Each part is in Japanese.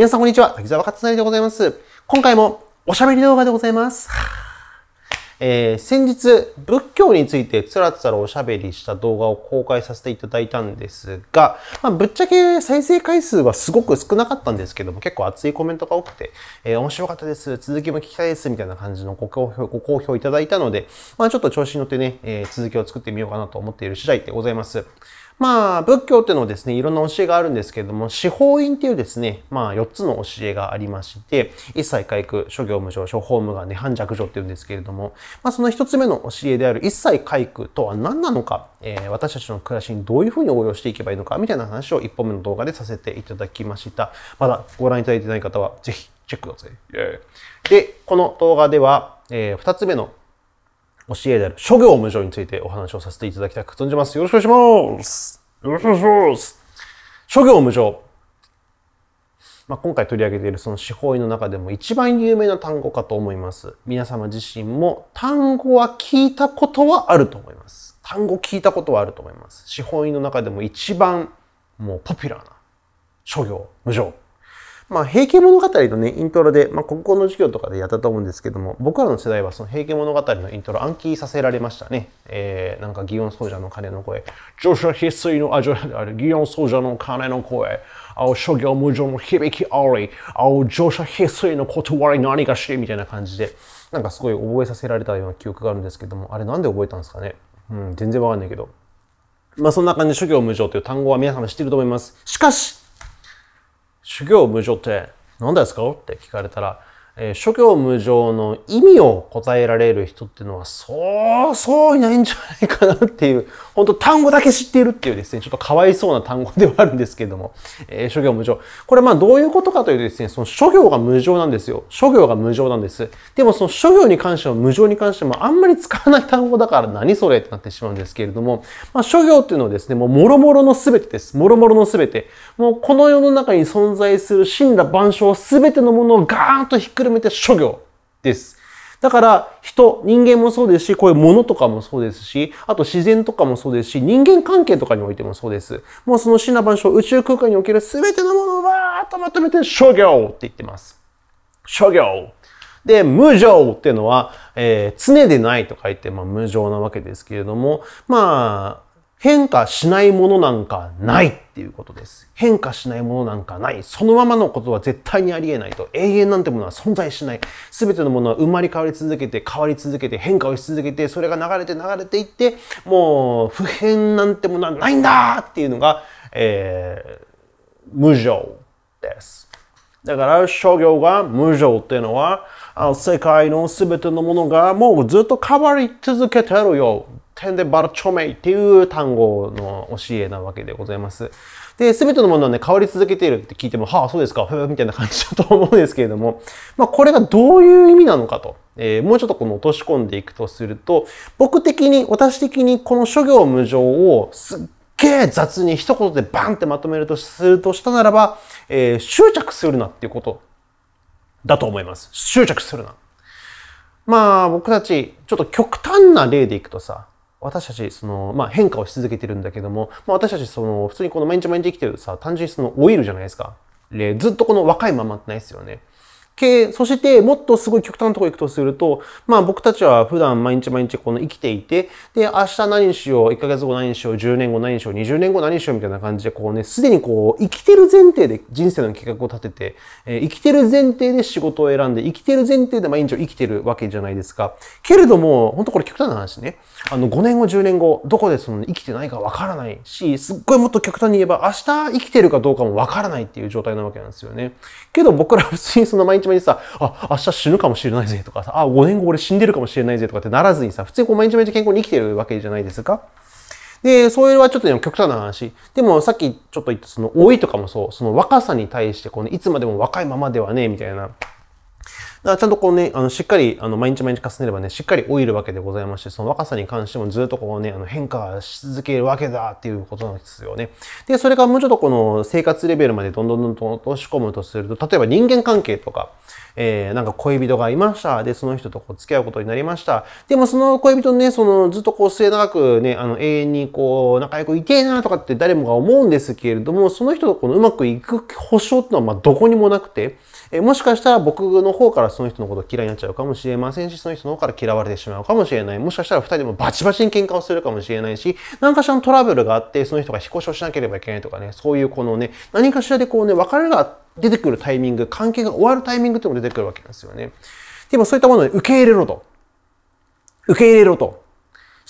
皆さんこんにちは。滝沢勝成でございます。今回もおしゃべり動画でございます。えー、先日、仏教についてつらつらおしゃべりした動画を公開させていただいたんですが、まあ、ぶっちゃけ再生回数はすごく少なかったんですけども、結構熱いコメントが多くて、えー、面白かったです、続きも聞きたいです、みたいな感じのご好評ご好評いただいたので、まあ、ちょっと調子に乗ってね、えー、続きを作ってみようかなと思っている次第でございます。まあ、仏教っていうのはですね、いろんな教えがあるんですけれども、司法院っていうですね、まあ、4つの教えがありまして、一切回復、諸行無常、諸法無我、涅槃弱情っていうんですけれども、まあ、その1つ目の教えである一切回復とは何なのか、えー、私たちの暮らしにどういうふうに応用していけばいいのか、みたいな話を1本目の動画でさせていただきました。まだご覧いただいてない方は、ぜひチェックください。で、この動画では、えー、2つ目の教えである諸行無常についてお話をさせていただきたく存じます。よろしくお願いします。よろしくお願いします。諸行無常。まあ、今回取り上げているその四法の中でも一番有名な単語かと思います。皆様自身も単語は聞いたことはあると思います。単語聞いたことはあると思います。四方位の中でも一番もうポピュラーな諸行無常。まあ、平家物語のね、イントロで、まあ、国語の授業とかでやったと思うんですけども、僕らの世代はその平家物語のイントロ暗記させられましたね。えー、なんか、祇園奏者の鐘の声、上昇必須の、あ、あれ、祇園奏者の鐘の声、青諸行無常の響きあり、青乗車必須の断り何かしみたいな感じで、なんかすごい覚えさせられたような記憶があるんですけども、あれなんで覚えたんですかね。うん、全然わかんないけど。まあ、そんな感じで諸行無常という単語は皆さん知ってると思います。しかし、修行無常って何ですかって聞かれたらえ諸行無常の意味を答えられる人っていうのはそうそういないんじゃないかなっていう 本当単語だけ知っているっていうですねちょっとかわいそうな単語ではあるんですけれども、えー、諸行無常これまあどういうことかというとですねその諸行が無常なんですよ諸行が無常なんですでもその諸行に関しては無常に関してもあんまり使わない単語だから何それってなってしまうんですけれども、まあ、諸行っていうのはですねもうもろもろの全てですもろもろの全てもうこの世の中に存在する神羅万象全てのものをガーンと引っくくるめて諸行です。だから、人、人間もそうですし、こういうものとかもそうですし、あと自然とかもそうですし、人間関係とかにおいてもそうです。もうその死な万象、宇宙空間における全てのものをわーっとまとめて、諸行って言ってます。諸行。で、無常っていうのは、えー、常でないと書いて、まあ、無常なわけですけれども、まあ、変化しないものなんかないっていうことです。変化しないものなんかない。そのままのことは絶対にありえないと。永遠なんてものは存在しない。すべてのものは生まれ変わり続けて、変わり続けて、変化をし続けて、それが流れて流れていって、もう普遍なんてものはないんだっていうのが、えー、無常です。だから諸行が無常っていうのは、世界のすべてのものがもうずっと変わり続けてるよ。点でバルチョメイっていう単語の教えなわけでございます。で、すべてのものはね、変わり続けているって聞いても、はあ、そうですか、ふみたいな感じだと思うんですけれども、まあ、これがどういう意味なのかと、えー、もうちょっとこの落とし込んでいくとすると、僕的に、私的にこの諸行無常をすっげえ雑に一言でバンってまとめるとするとしたならば、えー、執着するなっていうことだと思います。執着するな。まあ僕たち、ちょっと極端な例でいくとさ、私たちその、まあ、変化をし続けてるんだけども、まあ、私たちその普通にこの毎日毎日生きてるとさ単純にその老いるじゃないですかでずっとこの若いままってないですよね系、そしてもっとすごい極端なところ行くとすると、まあ僕たちは普段毎日毎日この生きていて、で、明日何しよう、1ヶ月後何しよう、10年後何しよう、20年後何しようみたいな感じで、こうね、すでにこう、生きてる前提で人生の計画を立てて、えー、生きてる前提で仕事を選んで、生きてる前提で毎日を生きてるわけじゃないですか。けれども、本当これ極端な話ね。あの、5年後、10年後、どこでその生きてないかわからないし、すっごいもっと極端に言えば、明日生きてるかどうかもわからないっていう状態なわけなんですよね。けど僕ら普通にその毎日毎にさ、あ、明日死ぬかもしれないぜとかさ、あ、5年後俺死んでるかもしれないぜとかってならずにさ、普通にこう毎日毎日健康に生きてるわけじゃないですか。で、そうういのはちょっと、ね、極端な話。でもさっきちょっと言ったその老いとかもそう、その若さに対してこう、ね、いつまでも若いままではね、みたいな。だからちゃんとこうね、あの、しっかり、あの、毎日毎日重ねればね、しっかり老いるわけでございまして、その若さに関してもずっとこうね、あの変化し続けるわけだっていうことなんですよね。で、それがもうちょっとこの生活レベルまでどんどんどんどん落とし込むとすると、例えば人間関係とか、えー、なんか恋人がいました。で、その人とこう付き合うことになりました。でもその恋人ね、そのずっとこう末永くね、あの永遠にこう仲良くいてえなとかって誰もが思うんですけれども、その人とこのうまくいく保証ってのはまあどこにもなくて、えー、もしかしたら僕の方からその人のこと嫌いになっちゃうかもしれませんし、その人の方から嫌われてしまうかもしれない。もしかしたら二人でもバチバチに喧嘩をするかもしれないし、何かしらのトラブルがあって、その人が引っ越しをしなければいけないとかね、そういうこのね、何かしらでこうね、別れが出てくるタイミング、関係が終わるタイミングっていうのも出てくるわけなんですよね。でもそういったものを受け入れろと。受け入れろと。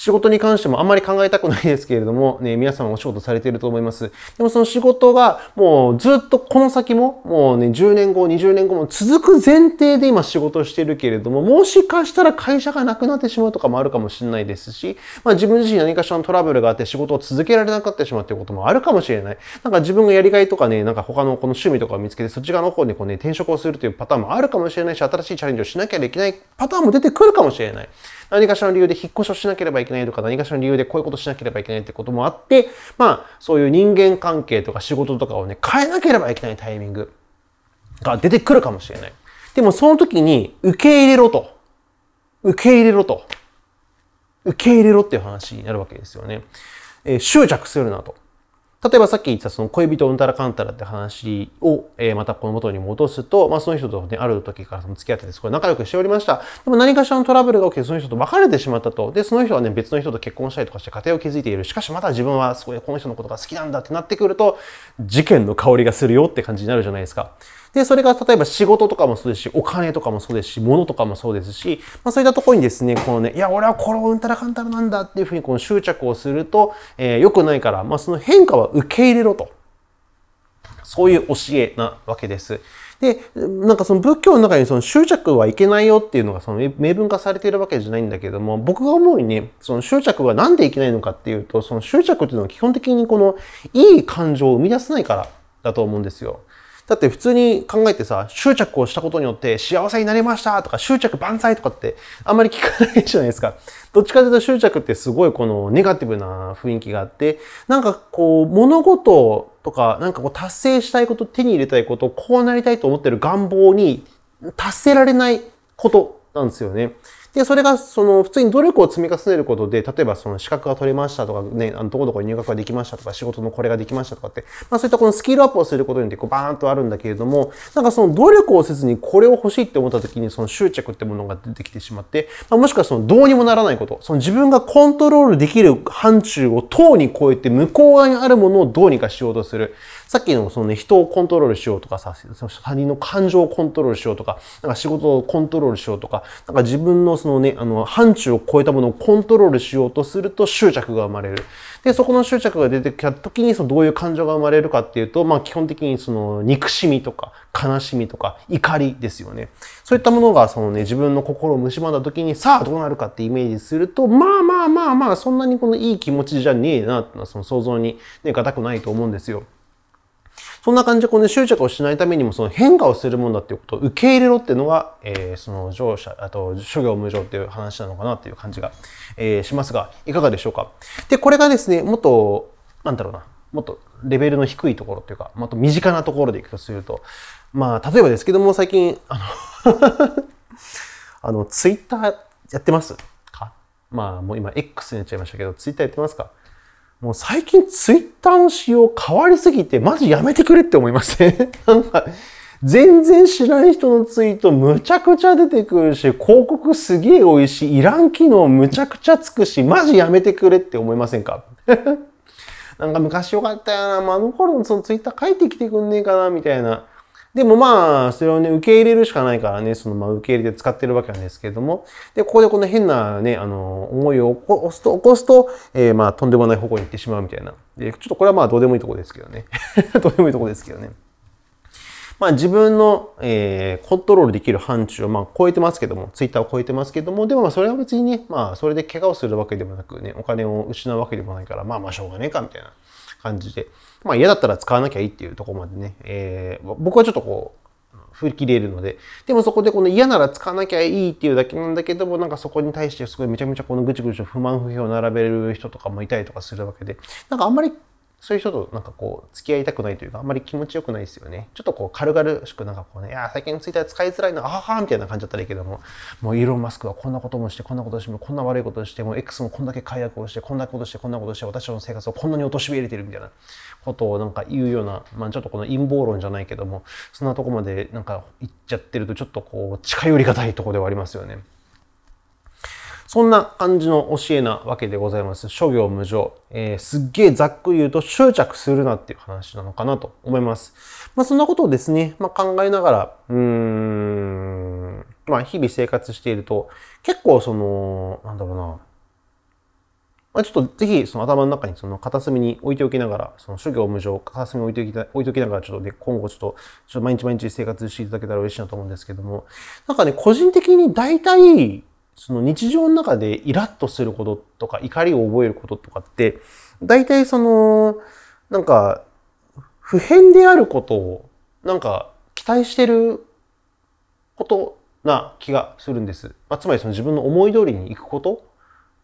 仕事に関してもあんまり考えたくないですけれども、ね、皆様お仕事されていると思います。でもその仕事がもうずっとこの先も、もうね、10年後、20年後も続く前提で今仕事をしているけれども、もしかしたら会社がなくなってしまうとかもあるかもしれないですし、まあ自分自身何かしらのトラブルがあって仕事を続けられなかったしまうということもあるかもしれない。なんか自分がやりがいとかね、なんか他のこの趣味とかを見つけてそっち側の方にこうね、転職をするというパターンもあるかもしれないし、新しいチャレンジをしなきゃいけないパターンも出てくるかもしれない。何かしらの理由で引っ越しをしなければいけないとか、何かしらの理由でこういうことしなければいけないってこともあって、まあ、そういう人間関係とか仕事とかをね、変えなければいけないタイミングが出てくるかもしれない。でもその時に、受け入れろと。受け入れろと。受け入れろっていう話になるわけですよね。えー、執着するなと。例えばさっき言ったその恋人うんたらかんたらって話を、えー、またこの元に戻すと、まあその人とね、ある時からその付き合っててすごい仲良くしておりました。でも何かしらのトラブルが起きてその人と別れてしまったと。で、その人はね、別の人と結婚したりとかして家庭を築いている。しかしまた自分はすごいこの人のことが好きなんだってなってくると、事件の香りがするよって感じになるじゃないですか。で、それが例えば仕事とかもそうですし、お金とかもそうですし、物とかもそうですし、まあ、そういったところにですね、このね、いや、俺はこれをうんたらかんたらなんだっていうふうにこの執着をすると、えー、良くないから、まあ、その変化は受け入れろと。そういう教えなわけです。で、なんかその仏教の中にその執着はいけないよっていうのがその明文化されているわけじゃないんだけども、僕が思うにね、その執着はなんでいけないのかっていうと、その執着っていうのは基本的にこのいい感情を生み出せないからだと思うんですよ。だって普通に考えてさ、執着をしたことによって幸せになりましたとか執着万歳とかってあんまり聞かないじゃないですか。どっちかというと執着ってすごいこのネガティブな雰囲気があって、なんかこう物事とかなんかこう達成したいこと、手に入れたいこと、こうなりたいと思ってる願望に達せられないことなんですよね。で、それが、その、普通に努力を積み重ねることで、例えばその資格が取れましたとか、ね、あの、どこどこに入学ができましたとか、仕事のこれができましたとかって、まあそういったこのスキルアップをすることによって、こう、バーンとあるんだけれども、なんかその努力をせずにこれを欲しいって思った時に、その執着ってものが出てきてしまって、まあ、もしくはその、どうにもならないこと、その自分がコントロールできる範疇を等に超えて、向こう側にあるものをどうにかしようとする。さっきのそのね、人をコントロールしようとかさ、他人の感情をコントロールしようとか、なんか仕事をコントロールしようとか、なんか自分のそのね、あの、範疇を超えたものをコントロールしようとすると執着が生まれる。で、そこの執着が出てきた時に、そのどういう感情が生まれるかっていうと、まあ基本的にその憎しみとか悲しみとか怒りですよね。そういったものがそのね、自分の心を蝕んだ時に、さあどうなるかってイメージすると、まあまあまあまあ、そんなにこのいい気持ちじゃねえなってのはその想像にね、がたくないと思うんですよ。そんな感じでこの執着をしないためにもその変化をするもんだっていうことを受け入れろっていうのが、えー、その乗車、あと諸行無常っていう話なのかなっていう感じが、えー、しますが、いかがでしょうか。で、これがですね、もっと、なんだろうな、もっとレベルの低いところというか、もっと身近なところでいくとすると、まあ、例えばですけども、最近、あの あの、ツイッターやってますかまあ、もう今 X になっちゃいましたけど、ツイッターやってますかもう最近ツイッターの仕様変わりすぎて、マジやめてくれって思いません、ね、なんか、全然知らない人のツイートむちゃくちゃ出てくるし、広告すげえ多いし、いらん機能むちゃくちゃつくし、マジやめてくれって思いませんか なんか昔よかったよな、まあ、あの頃のそのツイッター書いてきてくんねえかな、みたいな。でもまあ、それをね、受け入れるしかないからね、そのまあ受け入れて使ってるわけなんですけれども、で、ここでこの変なね、あの、思いを起こすと、起こすと、えー、まあ、とんでもない方向に行ってしまうみたいな。で、ちょっとこれはまあ、どうでもいいとこですけどね。どうでもいいとこですけどね。まあ、自分の、えー、コントロールできる範疇を、まあ、超えてますけども、ツイッターを超えてますけども、でもまあそれは別にね、まあそれで怪我をするわけでもなくね、お金を失うわけでもないから、まあまあしょうがねえかみたいな感じで、まあ嫌だったら使わなきゃいいっていうところまでね、えー、僕はちょっとこう、振り切れるので、でもそこでこの嫌なら使わなきゃいいっていうだけなんだけども、なんかそこに対してすごいめちゃめちゃこのぐちぐち不満不評を並べる人とかもいたりとかするわけで、なんかあんまりそういう人となんかこう付き合いたくないというかあんまり気持ちよくないですよねちょっとこう軽々しくなんかこうねいや最近ツイッター使いづらいなあははみたいな感じだったらいいけどももうイーロン・マスクはこんなこともしてこんなことしても、こんな悪いことしてもう X もこんだけ解約をしてこんなことしてこんなことして私の生活をこんなに貶めれてるみたいなことをなんか言うようなまあちょっとこの陰謀論じゃないけどもそんなとこまでなんか言っちゃってるとちょっとこう近寄りがたいとこではありますよね。そんな感じの教えなわけでございます。諸行無常。えー、すっげえざっくり言うと執着するなっていう話なのかなと思います。まあそんなことをですね、まあ考えながら、うーん、まあ日々生活していると、結構その、なんだろうな、まあ、ちょっとぜひその頭の中にその片隅に置いておきながら、その諸行無常、片隅に置いておき置いておきながら、ちょっとね、今後ちょっと、ちょっと毎日毎日生活していただけたら嬉しいなと思うんですけども、なんかね、個人的に大体、その日常の中でイラッとすることとか怒りを覚えることとかって大体そのなんか不変であることをなんか期待してることな気がするんです。まあ、つまりその自分の思い通りに行くこと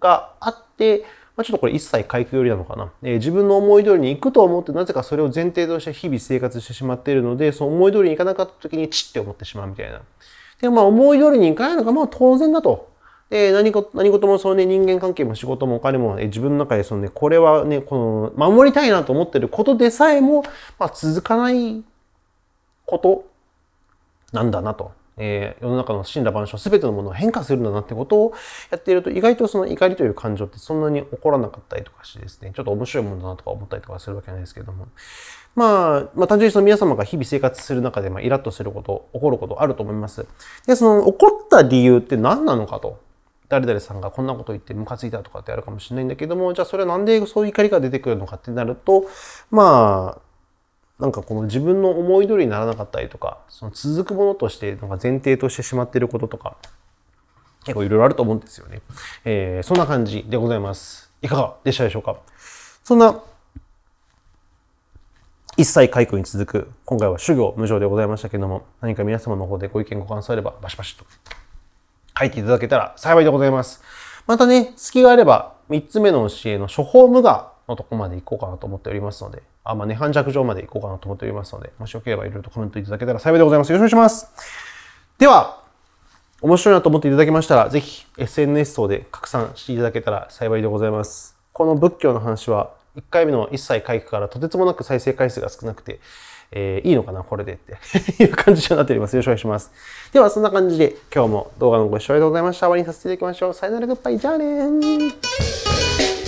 があってまあ、ちょっとこれ一切回復寄りなのかな、えー、自分の思い通りに行くと思ってなぜかそれを前提として日々生活してしまっているのでその思い通りに行かなかった時にチッて思ってしまうみたいな。でまあ思い通りに行かないのがまあ当然だとえ何事何事もその、ね、人間関係も仕事もお金も、え自分の中でその、ね、これは、ね、この守りたいなと思ってることでさえも、まあ、続かないことなんだなと。えー、世の中の真羅万象全てのものを変化するんだなってことをやっていると意外とその怒りという感情ってそんなに起こらなかったりとかしてですねちょっと面白いものだなとか思ったりとかするわけなんですけどもまあ、まあ、単純にその皆様が日々生活する中で、まあ、イラッとすること起こることあると思いますでその起こった理由って何なのかと誰々さんがこんなこと言ってムカついたとかってあるかもしれないんだけどもじゃあそれは何でそういう怒りが出てくるのかってなるとまあなんかこの自分の思い通りにならなかったりとかその続くものとしてなんか前提としてしまっていることとか結構いろいろあると思うんですよね、えー、そんな感じでございますいかがでしたでしょうかそんな一切解雇に続く今回は修行無常でございましたけども何か皆様の方でご意見ご感想あればバシバシと書いていただけたら幸いでございます。またね、隙があれば、3つ目の教えの処方無我のとこまで行こうかなと思っておりますので、あ、まあ、ね、反弱上まで行こうかなと思っておりますので、もしよければいろいろとコメントいただけたら幸いでございます。よろしくお願いします。では、面白いなと思っていただけましたら、ぜひ SNS 等で拡散していただけたら幸いでございます。この仏教の話は、1回目の一切回復からとてつもなく再生回数が少なくて、えー、いいのかなこれでって いう感じになっております。よろしくお願いします。では、そんな感じで今日も動画のご視聴ありがとうございました。終わりにさせていただきましょう。さよならグッバイ。じゃあね